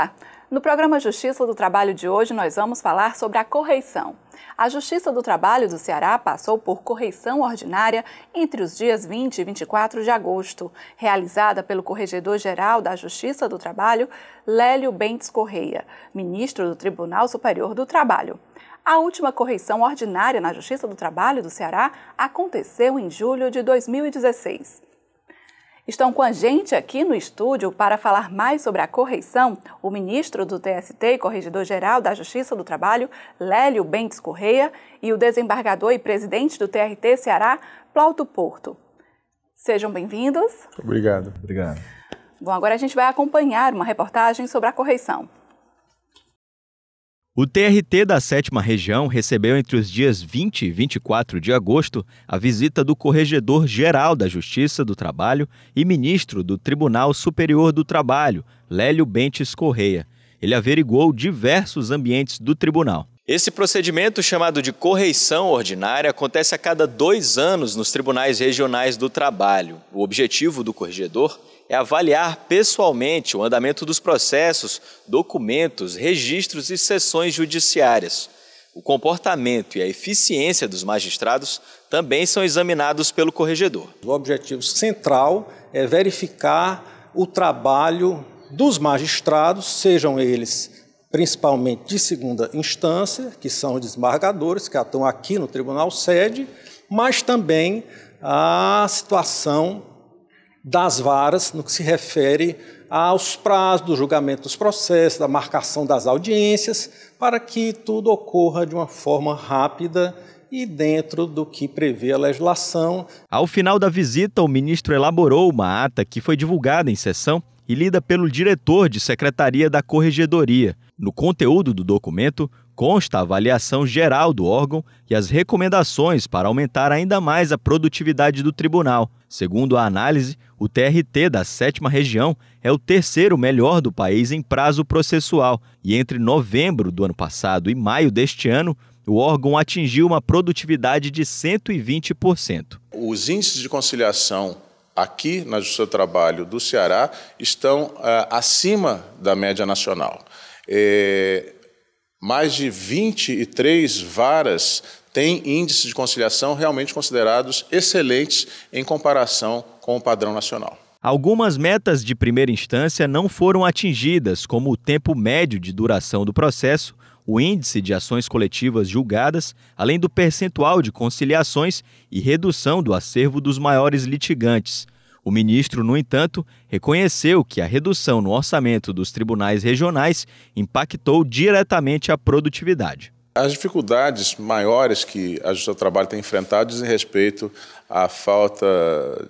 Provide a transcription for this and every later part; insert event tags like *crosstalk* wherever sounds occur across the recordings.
Olá! No programa Justiça do Trabalho de hoje, nós vamos falar sobre a correição. A Justiça do Trabalho do Ceará passou por correição ordinária entre os dias 20 e 24 de agosto, realizada pelo Corregedor-Geral da Justiça do Trabalho, Lélio Bentes Correia, ministro do Tribunal Superior do Trabalho. A última correição ordinária na Justiça do Trabalho do Ceará aconteceu em julho de 2016. Estão com a gente aqui no estúdio para falar mais sobre a correição o ministro do TST e corregedor-geral da Justiça do Trabalho, Lélio Bentes Correia, e o desembargador e presidente do TRT Ceará, Plauto Porto. Sejam bem-vindos. Obrigado. Obrigado. Bom, agora a gente vai acompanhar uma reportagem sobre a correição. O TRT da sétima região recebeu entre os dias 20 e 24 de agosto a visita do Corregedor-Geral da Justiça do Trabalho e ministro do Tribunal Superior do Trabalho, Lélio Bentes Correia. Ele averiguou diversos ambientes do tribunal. Esse procedimento, chamado de correição ordinária, acontece a cada dois anos nos tribunais regionais do trabalho. O objetivo do corregedor é avaliar pessoalmente o andamento dos processos, documentos, registros e sessões judiciárias. O comportamento e a eficiência dos magistrados também são examinados pelo corregedor. O objetivo central é verificar o trabalho dos magistrados, sejam eles principalmente de segunda instância, que são os desembargadores, que atuam aqui no tribunal sede, mas também a situação das varas no que se refere aos prazos do julgamento dos processos, da marcação das audiências, para que tudo ocorra de uma forma rápida e dentro do que prevê a legislação. Ao final da visita, o ministro elaborou uma ata que foi divulgada em sessão e lida pelo diretor de secretaria da Corregedoria. No conteúdo do documento, consta a avaliação geral do órgão e as recomendações para aumentar ainda mais a produtividade do tribunal. Segundo a análise, o TRT da sétima região é o terceiro melhor do país em prazo processual e entre novembro do ano passado e maio deste ano, o órgão atingiu uma produtividade de 120%. Os índices de conciliação aqui na Justiça do Trabalho do Ceará estão ah, acima da média nacional. Eh, mais de 23 varas têm índices de conciliação realmente considerados excelentes em comparação com o padrão nacional. Algumas metas de primeira instância não foram atingidas, como o tempo médio de duração do processo, o índice de ações coletivas julgadas, além do percentual de conciliações e redução do acervo dos maiores litigantes. O ministro, no entanto, reconheceu que a redução no orçamento dos tribunais regionais impactou diretamente a produtividade. As dificuldades maiores que a Justiça do Trabalho tem enfrentado dizem respeito à falta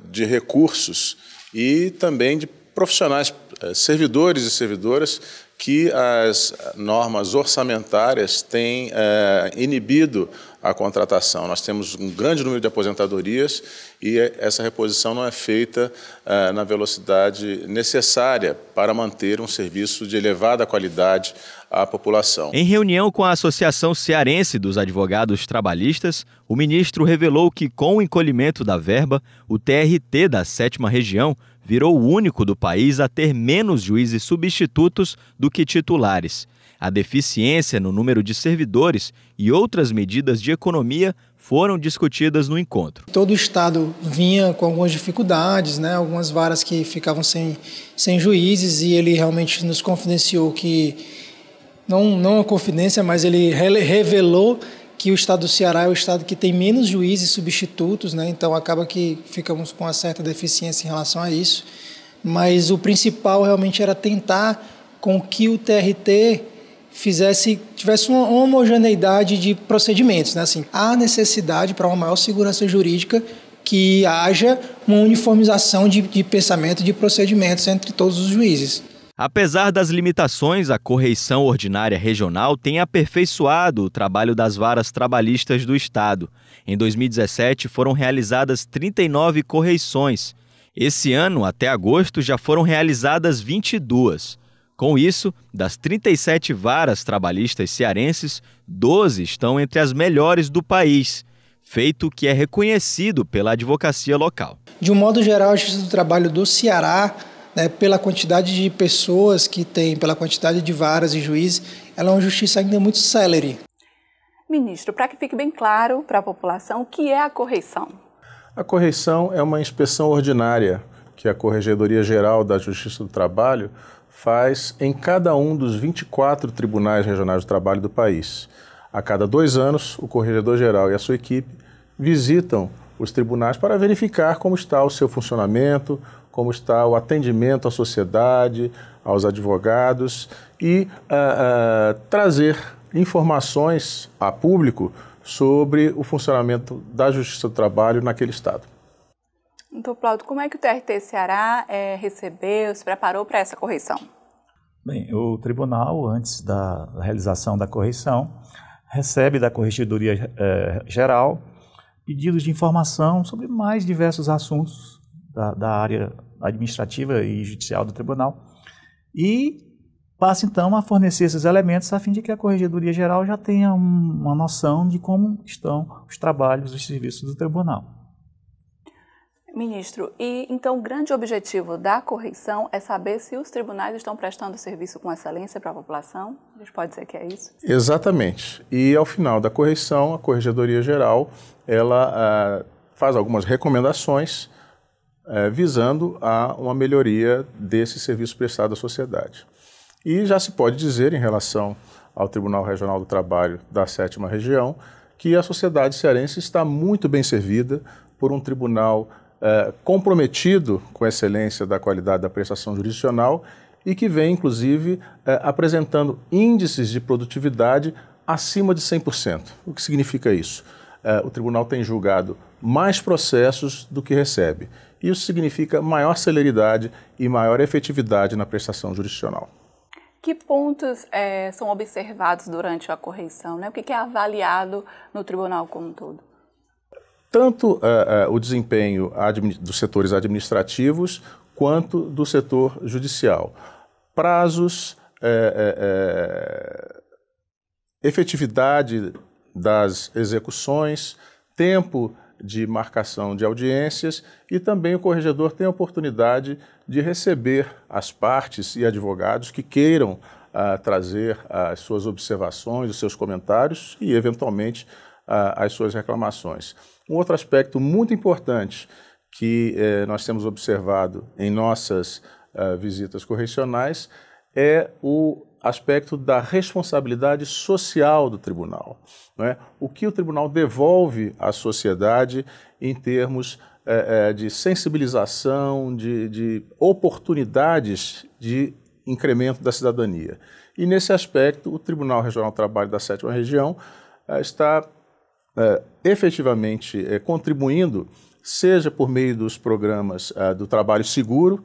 de recursos e também de profissionais, eh, servidores e servidoras que as normas orçamentárias têm é, inibido a contratação. Nós temos um grande número de aposentadorias e essa reposição não é feita é, na velocidade necessária para manter um serviço de elevada qualidade à população. Em reunião com a Associação Cearense dos Advogados Trabalhistas, o ministro revelou que, com o encolhimento da verba, o TRT da sétima região virou o único do país a ter menos juízes substitutos do que titulares. A deficiência no número de servidores e outras medidas de economia foram discutidas no encontro. Todo o Estado vinha com algumas dificuldades, né? algumas varas que ficavam sem, sem juízes, e ele realmente nos confidenciou que, não, não a confidência, mas ele revelou que o estado do Ceará é o estado que tem menos juízes substitutos, né? então acaba que ficamos com uma certa deficiência em relação a isso. Mas o principal realmente era tentar com que o TRT fizesse tivesse uma homogeneidade de procedimentos, né? Assim, há necessidade para uma maior segurança jurídica que haja uma uniformização de, de pensamento de procedimentos entre todos os juízes. Apesar das limitações, a correição ordinária regional tem aperfeiçoado o trabalho das varas trabalhistas do Estado. Em 2017, foram realizadas 39 correições. Esse ano, até agosto, já foram realizadas 22. Com isso, das 37 varas trabalhistas cearenses, 12 estão entre as melhores do país feito que é reconhecido pela advocacia local. De um modo geral, a Justiça do Trabalho do Ceará né, pela quantidade de pessoas que tem, pela quantidade de varas e juízes, ela é uma justiça ainda muito celere. Ministro, para que fique bem claro para a população, o que é a correição? A correição é uma inspeção ordinária que a Corregedoria Geral da Justiça do Trabalho faz em cada um dos 24 tribunais regionais do trabalho do país. A cada dois anos, o Corregedor-Geral e a sua equipe visitam os tribunais para verificar como está o seu funcionamento, como está o atendimento à sociedade, aos advogados e uh, uh, trazer informações a público sobre o funcionamento da Justiça do Trabalho naquele estado. Então, Claudio, como é que o TRT Ceará é, recebeu, se preparou para essa correção? Bem, o tribunal, antes da realização da correção, recebe da Corregedoria eh, Geral pedidos de informação sobre mais diversos assuntos da, da área administrativa e judicial do tribunal, e passa então a fornecer esses elementos a fim de que a Corregedoria Geral já tenha um, uma noção de como estão os trabalhos, os serviços do tribunal. Ministro, e então o grande objetivo da correição é saber se os tribunais estão prestando serviço com excelência para a população? A gente pode dizer que é isso? Exatamente. E ao final da correição, a Corregedoria Geral ela ah, faz algumas recomendações é, visando a uma melhoria desse serviço prestado à sociedade. E já se pode dizer, em relação ao Tribunal Regional do Trabalho da Sétima Região, que a sociedade cearense está muito bem servida por um tribunal é, comprometido com a excelência da qualidade da prestação jurisdicional e que vem, inclusive, é, apresentando índices de produtividade acima de 100%. O que significa isso? uh, o tribunal tem julgado mais processos do que recebe. Isso significa maior celeridade e maior efetividade na prestação jurisdicional. Que pontos é, são observados durante a correição? Né? O que, é avaliado no tribunal como um todo? Tanto uh, uh, o desempenho dos setores administrativos quanto do setor judicial. Prazos, é, é, efetividade das execuções, tempo de marcação de audiências e também o corregedor tem a oportunidade de receber as partes e advogados que queiram ah, trazer as suas observações, os seus comentários e, eventualmente, ah, as suas reclamações. Um outro aspecto muito importante que eh, nós temos observado em nossas ah, visitas correcionais é o aspecto da responsabilidade social do tribunal. É? O que o tribunal devolve à sociedade em termos é, de sensibilização, de, de oportunidades de incremento da cidadania. E nesse aspecto, o Tribunal Regional do Trabalho da Sétima Região é, está efetivamente contribuindo, seja por meio dos programas do trabalho seguro,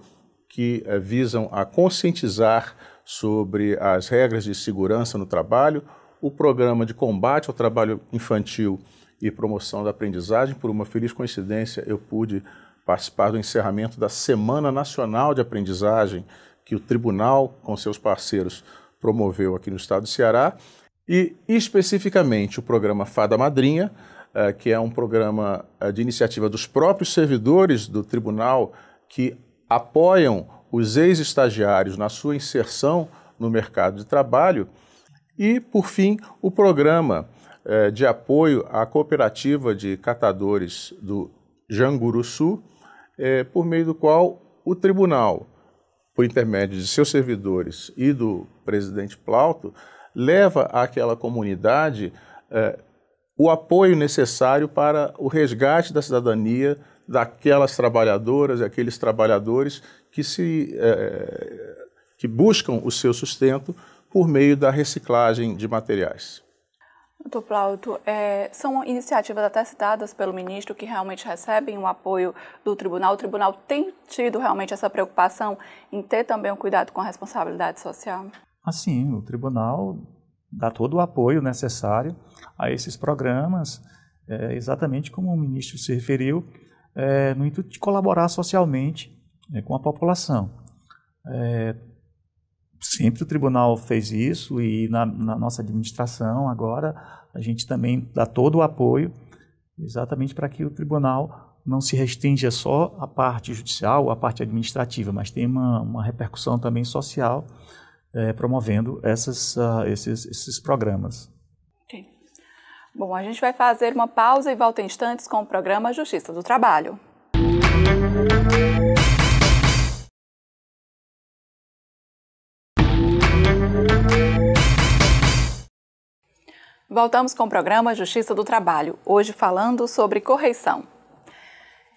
que visam a conscientizar sobre as regras de segurança no trabalho, o programa de combate ao trabalho infantil e promoção da aprendizagem. Por uma feliz coincidência, eu pude participar do encerramento da Semana Nacional de Aprendizagem que o tribunal, com seus parceiros, promoveu aqui no estado do Ceará. E especificamente o programa Fada Madrinha, eh, que é um programa eh, de iniciativa dos próprios servidores do tribunal que apoiam os ex-estagiários na sua inserção no mercado de trabalho e, por fim, o programa eh, de apoio à cooperativa de catadores do Janguruçu, eh, por meio do qual o tribunal, por intermédio de seus servidores e do presidente Plauto, leva àquela comunidade eh, o apoio necessário para o resgate da cidadania daquelas trabalhadoras e aqueles trabalhadores que, se, é, que buscam o seu sustento por meio da reciclagem de materiais. Doutor Plauto, é, são iniciativas até citadas pelo ministro que realmente recebem o apoio do tribunal. O tribunal tem tido realmente essa preocupação em ter também o um cuidado com a responsabilidade social? Assim, o tribunal dá todo o apoio necessário a esses programas, é, exatamente como o ministro se referiu, é, no intuito de colaborar socialmente né, com a população. É, sempre o tribunal fez isso e na, na, nossa administração agora a gente também dá todo o apoio exatamente para que o tribunal não se restrinja só à parte judicial, à parte administrativa, mas tem uma, uma repercussão também social é, promovendo essas, uh, esses, esses programas. Bom, a gente vai fazer uma pausa e volta em instantes com o programa Justiça do Trabalho. Voltamos com o programa Justiça do Trabalho, hoje falando sobre correição.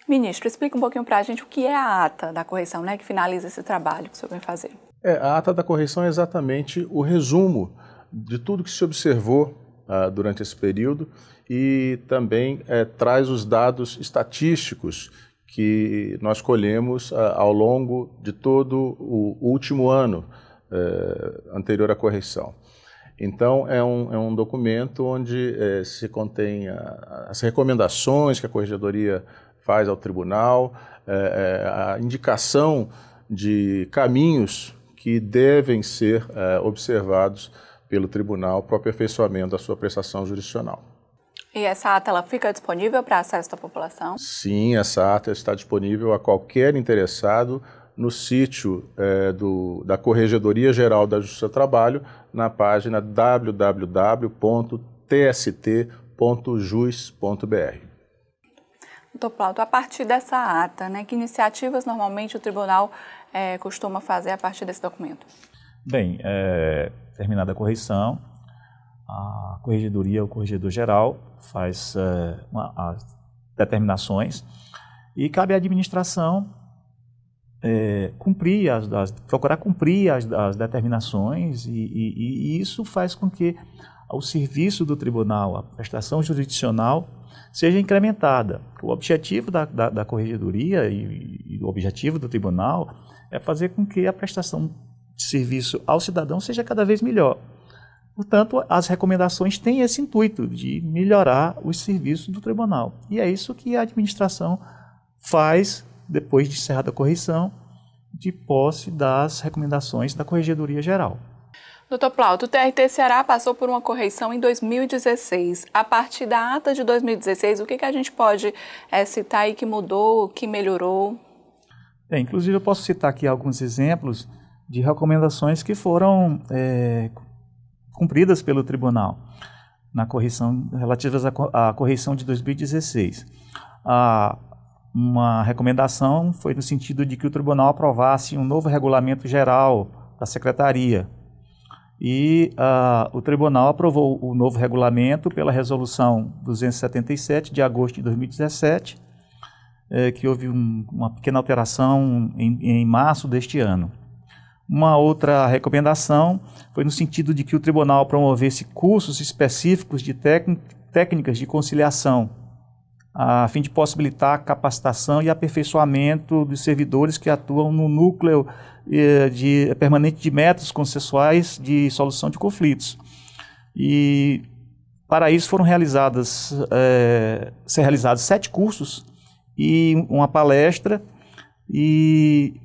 Ministro, explica um pouquinho para a gente o que é a ata da correição, né, que finaliza esse trabalho que o senhor vai fazer. É, a ata da correição é exatamente o resumo de tudo que se observou ah, durante esse período e também eh, traz os dados estatísticos que nós colhemos ah, ao longo de todo o último ano eh, anterior à correção. Então, é um, é um documento onde eh, se contém a, ah, as recomendações que a corregedoria faz ao tribunal, a indicação de caminhos que devem ser observados pelo tribunal para o aperfeiçoamento da sua prestação jurisdicional. E essa ata ela fica disponível para acesso da população? Sim, essa ata está disponível a qualquer interessado no sítio é, do, da Corregedoria Geral da Justiça do Trabalho, na página www.tst.jus.br. Doutor Plauto, a partir dessa ata, né, que iniciativas normalmente o tribunal é, costuma fazer a partir desse documento? Bem, é, terminada a correição, a corregedoria, o corregedor geral, faz é, uma, as determinações e cabe à administração é, cumprir as, as, procurar cumprir as, as determinações e, e, e, isso faz com que o serviço do tribunal, a prestação jurisdicional, seja incrementada. O objetivo da, da, da corregedoria e, e, o objetivo do tribunal é fazer com que a prestação serviço ao cidadão seja cada vez melhor. Portanto, as recomendações têm esse intuito de melhorar os serviços do tribunal. E é isso que a administração faz depois de encerrada a correção, de posse das recomendações da Corregedoria Geral. Doutor Plauto, o TRT Ceará passou por uma correção em 2016. A partir da ata de 2016, o que, que a gente pode é, citar aí que mudou, que melhorou? Bem, é, inclusive eu posso citar aqui alguns exemplos de recomendações que foram é, cumpridas pelo tribunal na correção relativas à, correção de 2016. A, uma recomendação foi no sentido de que o tribunal aprovasse um novo regulamento geral da secretaria. E o tribunal aprovou o novo regulamento pela resolução 277 de agosto de 2017, é, que houve um, uma pequena alteração em, em março deste ano. Uma outra recomendação foi no sentido de que o tribunal promovesse cursos específicos de técnicas de conciliação, a fim de possibilitar a capacitação e aperfeiçoamento dos servidores que atuam no núcleo eh, de, permanente de métodos consensuais de solução de conflitos. E para isso foram realizadas, eh, ser realizados sete cursos e uma palestra e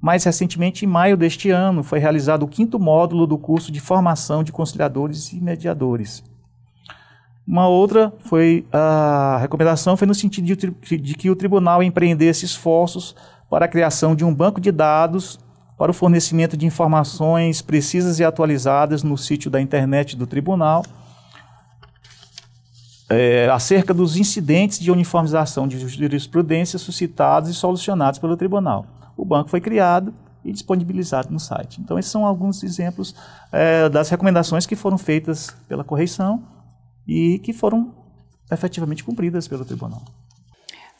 mais recentemente, em maio deste ano, foi realizado o quinto módulo do curso de formação de conciliadores e mediadores. Uma outra foi a recomendação foi no sentido de, de que o tribunal empreendesse esforços para a criação de um banco de dados para o fornecimento de informações precisas e atualizadas no sítio da internet do tribunal é, acerca dos incidentes de uniformização de jurisprudência suscitados e solucionados pelo tribunal o banco foi criado e disponibilizado no site. Então, esses são alguns exemplos é, das recomendações que foram feitas pela correição e que foram efetivamente cumpridas pelo tribunal.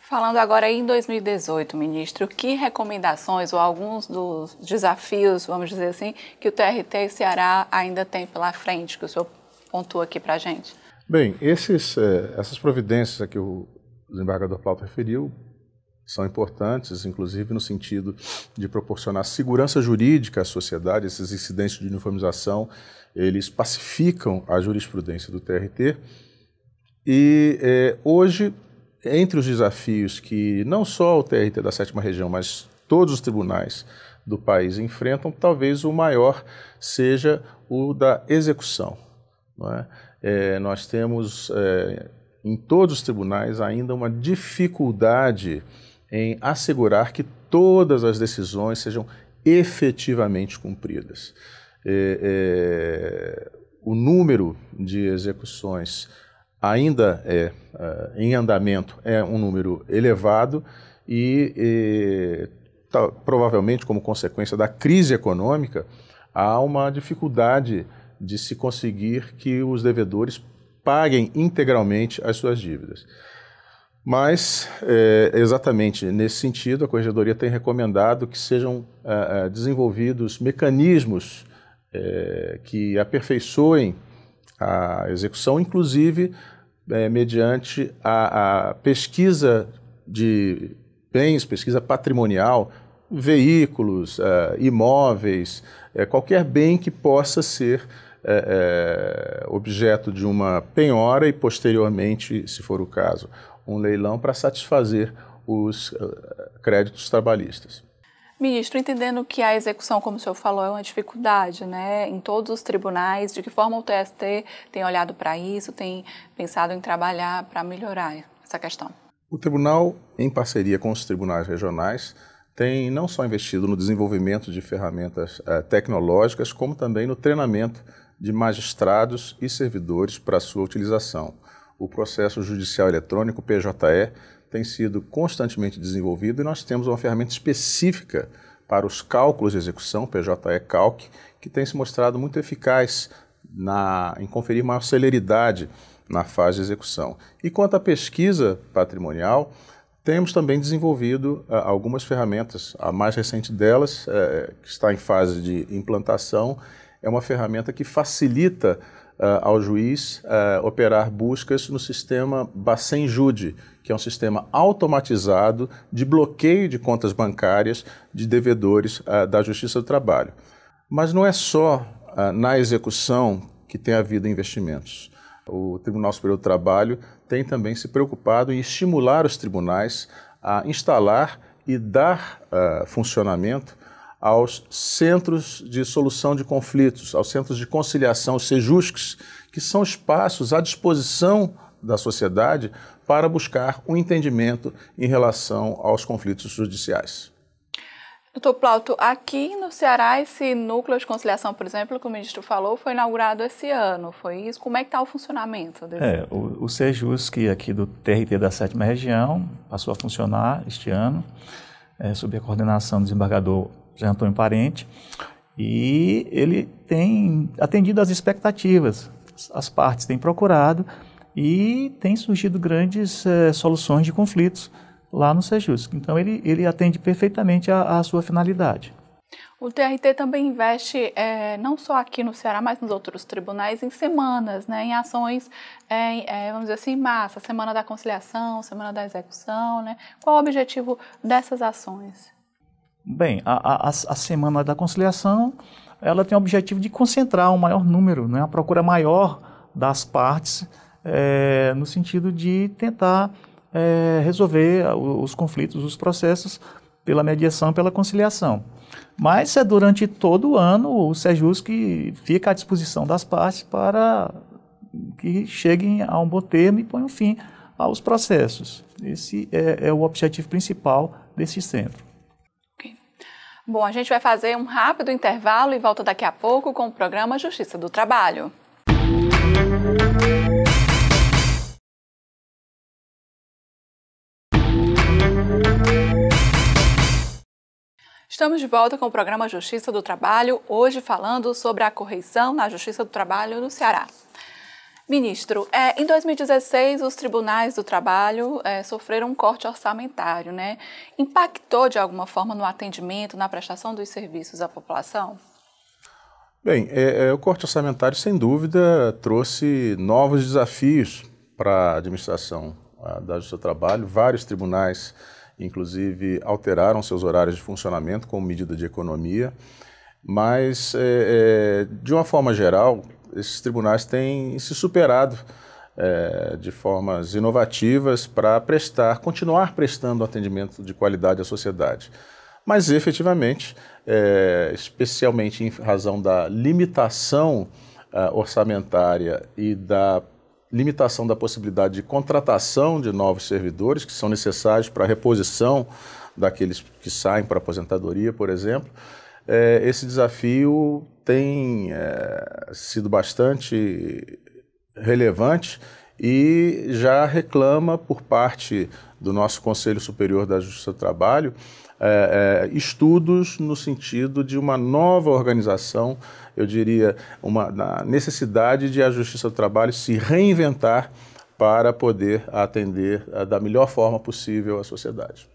Falando agora em 2018, ministro, que recomendações ou alguns dos desafios, vamos dizer assim, que o TRT Ceará ainda tem pela frente, que o senhor pontua aqui para a gente? Bem, esses, eh, essas providências que o desembargador Plauto referiu são importantes, inclusive no sentido de proporcionar segurança jurídica à sociedade. Esses incidentes de uniformização, eles pacificam a jurisprudência do TRT. E é, hoje, entre os desafios que não só o TRT da sétima região, mas todos os tribunais do país enfrentam, talvez o maior seja o da execução. É? É, nós temos é, em todos os tribunais ainda uma dificuldade em assegurar que todas as decisões sejam efetivamente cumpridas. É, é, o número de execuções ainda é, é, em andamento é um número elevado e, tá, provavelmente como consequência da crise econômica há uma dificuldade de se conseguir que os devedores paguem integralmente as suas dívidas. Mas, é, exatamente nesse sentido, a corregedoria tem recomendado que sejam é, é, desenvolvidos mecanismos é, que aperfeiçoem a execução, inclusive é, mediante a, a, pesquisa de bens, pesquisa patrimonial, veículos, é, imóveis, é, qualquer bem que possa ser é, objeto de uma penhora e posteriormente, se for o caso, um leilão para satisfazer os eh, créditos trabalhistas. Ministro, entendendo que a execução, como o senhor falou, é uma dificuldade né, em todos os tribunais, de que forma o TST tem olhado para isso, tem pensado em trabalhar para melhorar essa questão? O tribunal, em parceria com os tribunais regionais, tem não só investido no desenvolvimento de ferramentas eh, tecnológicas, como também no treinamento de magistrados e servidores para sua utilização o processo judicial eletrônico, PJE, tem sido constantemente desenvolvido e nós temos uma ferramenta específica para os cálculos de execução, PJE Calc, que tem se mostrado muito eficaz na, em conferir maior celeridade na fase de execução. E quanto à pesquisa patrimonial, temos também desenvolvido uh, algumas ferramentas. A mais recente delas, uh, que está em fase de implantação, é uma ferramenta que facilita eh, ao juiz eh, operar buscas no sistema Bacen Jude, que é um sistema automatizado de bloqueio de contas bancárias de devedores eh, da Justiça do Trabalho. Mas não é só na execução que tem havido investimentos. O Tribunal Superior do Trabalho tem também se preocupado em estimular os tribunais a instalar e dar uh, funcionamento aos centros de solução de conflitos, aos centros de conciliação, os sejusques, que são espaços à disposição da sociedade para buscar um entendimento em relação aos conflitos judiciais. Doutor Plauto, aqui no Ceará, esse núcleo de conciliação, por exemplo, que o ministro falou, foi inaugurado esse ano, foi isso? Como é que está o funcionamento desse? É, o, o Sejusc aqui do TRT da sétima região passou a funcionar este ano, é, sob a coordenação do desembargador Zé Antônio Parente, e ele tem atendido às expectativas. As partes têm procurado e tem surgido grandes é, soluções de conflitos lá no Sejusc. Então ele, ele atende perfeitamente à sua finalidade. O TRT também investe é, não só aqui no Ceará, mas nos outros tribunais em semanas, né, em ações, é, é, vamos dizer assim, massa, semana da conciliação, semana da execução, né? Qual o objetivo dessas ações? Bem, a, a, a Semana da Conciliação ela tem o objetivo de concentrar um maior número, né, a procura maior das partes, é, no sentido de tentar é, resolver os conflitos, os processos pela mediação, pela conciliação. Mas é durante todo o ano o SEJUS que fica à disposição das partes para que cheguem a um bom termo e ponham fim aos processos. Esse é, é o objetivo principal desse centro. Bom, a gente vai fazer um rápido intervalo e volta daqui a pouco com o programa Justiça do Trabalho. Estamos de volta com o programa Justiça do Trabalho, hoje falando sobre a correição na Justiça do Trabalho no Ceará. Ministro, é, em 2016 os tribunais do trabalho é, sofreram um corte orçamentário, né? Impactou de alguma forma no atendimento, na prestação dos serviços à população? Bem, é, é o corte orçamentário sem dúvida trouxe novos desafios para a administração da Justiça do Trabalho. Vários tribunais, inclusive, alteraram seus horários de funcionamento como medida de economia. Mas, é, é de uma forma geral, esses tribunais têm se superado é, de formas inovativas para prestar, continuar prestando atendimento de qualidade à sociedade. Mas efetivamente, é, especialmente em razão da limitação eh, orçamentária e da limitação da possibilidade de contratação de novos servidores que são necessários para a reposição daqueles que saem para aposentadoria, por exemplo, é, esse desafio tem é, sido bastante relevante e já reclama por parte do nosso Conselho Superior da Justiça do Trabalho é, é, estudos no sentido de uma nova organização, eu diria, uma na necessidade de a Justiça do Trabalho se reinventar para poder atender é, da melhor forma possível à sociedade.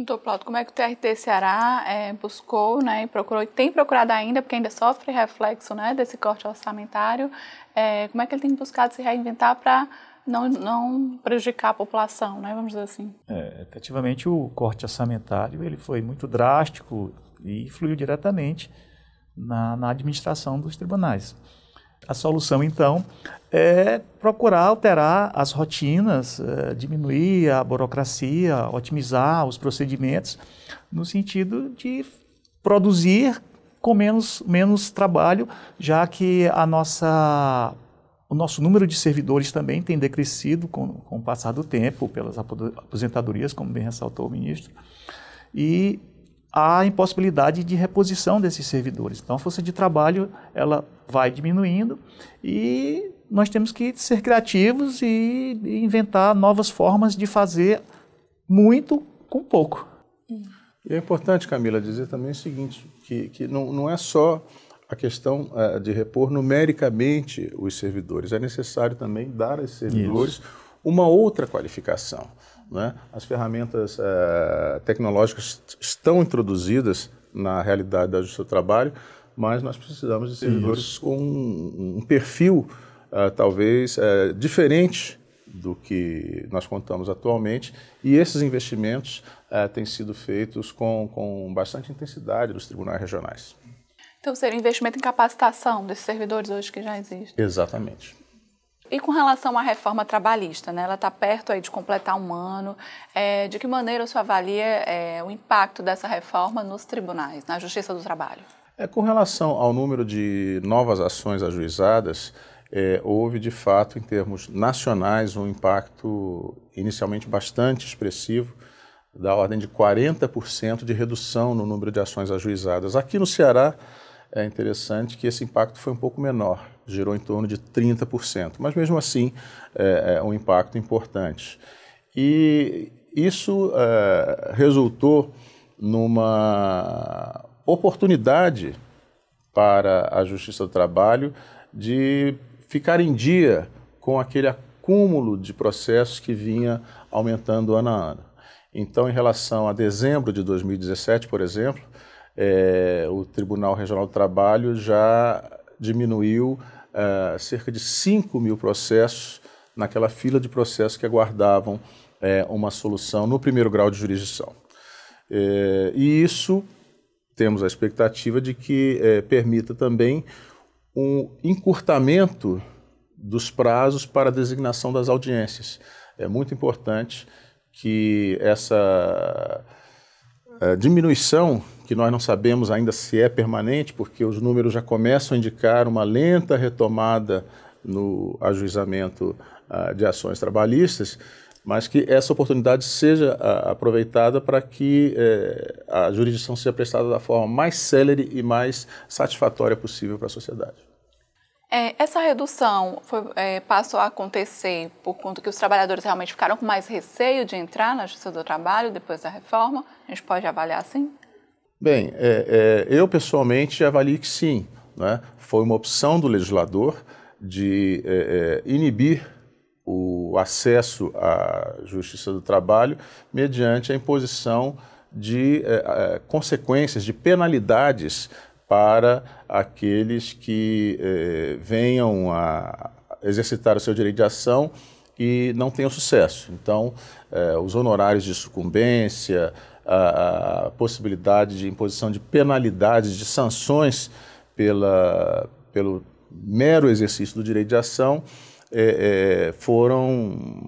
Então, Doutor Plauto, como é que o TRT Ceará é, buscou né, e procurou, e tem procurado ainda, porque ainda sofre reflexo né, desse corte orçamentário, é, como é que ele tem buscado se reinventar para não, não prejudicar a população, né, vamos dizer assim? É, efetivamente, o corte orçamentário ele foi muito drástico e influiu diretamente na, na administração dos tribunais. A solução, então, é procurar alterar as rotinas, é, diminuir a burocracia, otimizar os procedimentos, no sentido de produzir com menos, menos trabalho, já que a nossa, o nosso número de servidores também tem decrescido com, com o passar do tempo, pelas aposentadorias, como bem ressaltou o ministro. E a impossibilidade de reposição desses servidores. Então, a força de trabalho ela vai diminuindo e nós temos que ser criativos e inventar novas formas de fazer muito com pouco. E é importante, Camila, dizer também o seguinte, que, que não, não é só a questão uh, de repor numericamente os servidores, é necessário também dar aos servidores Isso. uma outra qualificação. Né? As ferramentas é, tecnológicas estão introduzidas na realidade da justiça do trabalho, mas nós precisamos de servidores Isso. com um, perfil uh, talvez uh, diferente do que nós contamos atualmente e esses investimentos uh, têm sido feitos com, com bastante intensidade dos tribunais regionais. Então seria um investimento em capacitação desses servidores hoje que já existem? Exatamente. E com relação à reforma trabalhista, né? ela está perto aí de completar um ano. É, de que maneira o senhor avalia é, o impacto dessa reforma nos tribunais, na Justiça do Trabalho? É, com relação ao número de novas ações ajuizadas, é, houve de fato, em termos nacionais, um impacto inicialmente bastante expressivo, da ordem de 40% de redução no número de ações ajuizadas. Aqui no Ceará, é interessante que esse impacto foi um pouco menor, gerou em torno de 30%, mas mesmo assim é, é um impacto importante. E isso é, resultou numa oportunidade para a Justiça do Trabalho de ficar em dia com aquele acúmulo de processos que vinha aumentando ano a ano. Então, em relação a dezembro de 2017, por exemplo, é, o Tribunal Regional do Trabalho já diminuiu é, cerca de 5 mil processos naquela fila de processos que aguardavam é, uma solução no primeiro grau de jurisdição. É, e isso temos a expectativa de que é, permita também um encurtamento dos prazos para a designação das audiências. É muito importante que essa diminuição que nós não sabemos ainda se é permanente, porque os números já começam a indicar uma lenta retomada no ajuizamento uh, de ações trabalhistas, mas que essa oportunidade seja uh, aproveitada para que uh, a jurisdição seja prestada da forma mais célere e mais satisfatória possível para a sociedade. É, essa redução foi, é, passou a acontecer por conta que os trabalhadores realmente ficaram com mais receio de entrar na Justiça do Trabalho depois da reforma? A gente pode avaliar assim? Bem, é, é, eu pessoalmente avalio que sim. Né? Foi uma opção do legislador de é, é inibir o acesso à justiça do trabalho mediante a imposição de é, é, consequências, de penalidades para aqueles que venham a exercitar o seu direito de ação e não tenham sucesso. Então, os honorários de sucumbência, a, a possibilidade de imposição de penalidades, de sanções pela, pelo mero exercício do direito de ação, é, é, foram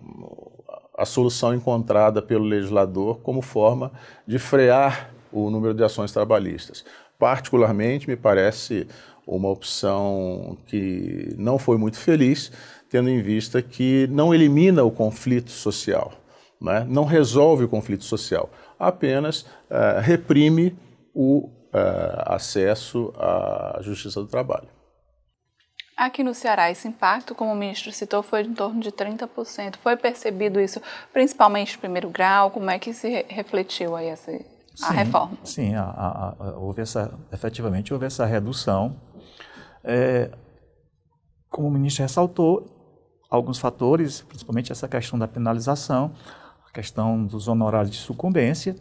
a solução encontrada pelo legislador como forma de frear o número de ações trabalhistas. Particularmente, me parece uma opção que não foi muito feliz, tendo em vista que não elimina o conflito social né? não resolve o conflito social, apenas uh, reprime o uh, acesso à justiça do trabalho. Aqui no Ceará, esse impacto, como o ministro citou, foi em torno de 30%. Foi percebido isso principalmente no primeiro grau? Como é que se refletiu aí essa, sim, a reforma? Sim, a, a, a, houve essa, efetivamente houve essa redução. É, como o ministro ressaltou, alguns fatores, principalmente essa questão da penalização, questão dos honorários de sucumbência.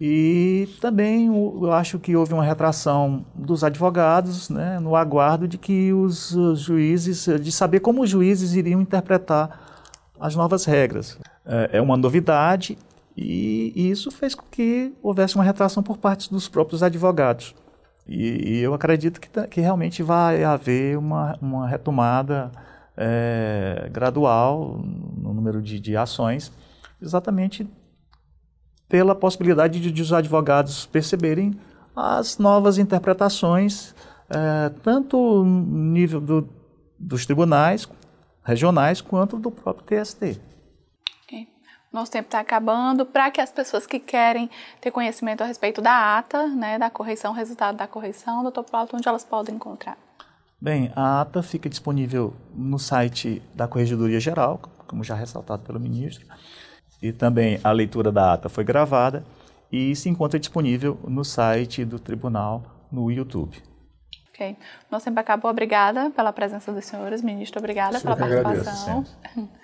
E também eu acho que houve uma retração dos advogados né, no aguardo de que os juízes, de saber como os juízes iriam interpretar as novas regras. É, é uma novidade e isso fez com que houvesse uma retração por parte dos próprios advogados. E, eu acredito que, que, realmente vai haver uma, uma retomada é, gradual no número de, de ações exatamente pela possibilidade de, de os advogados perceberem as novas interpretações, é, tanto no nível do, dos tribunais regionais quanto do próprio TST. Nosso tempo está acabando. Para que as pessoas que querem ter conhecimento a respeito da ata, né, da correção, resultado da correção, doutor Paulo, onde elas podem encontrar? Bem, a ata fica disponível no site da Corregedoria Geral, como já ressaltado pelo ministro e também a leitura da ata foi gravada e se encontra disponível no site do tribunal no YouTube. Ok. Nosso tempo acabou. Obrigada pela presença dos senhores. Ministro, obrigada Sim, pela participação. Agradeço, *laughs*